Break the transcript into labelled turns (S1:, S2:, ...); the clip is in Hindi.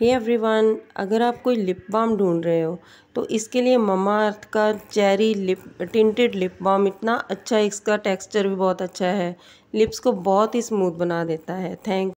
S1: हे एवरी एवरीवन अगर आप कोई लिप बाम ढूंढ रहे हो तो इसके लिए ममा अर्थ का cherry lip tinted lip balm इतना अच्छा है इसका टेक्सचर भी बहुत अच्छा है लिप्स को बहुत ही स्मूथ बना देता है थैंक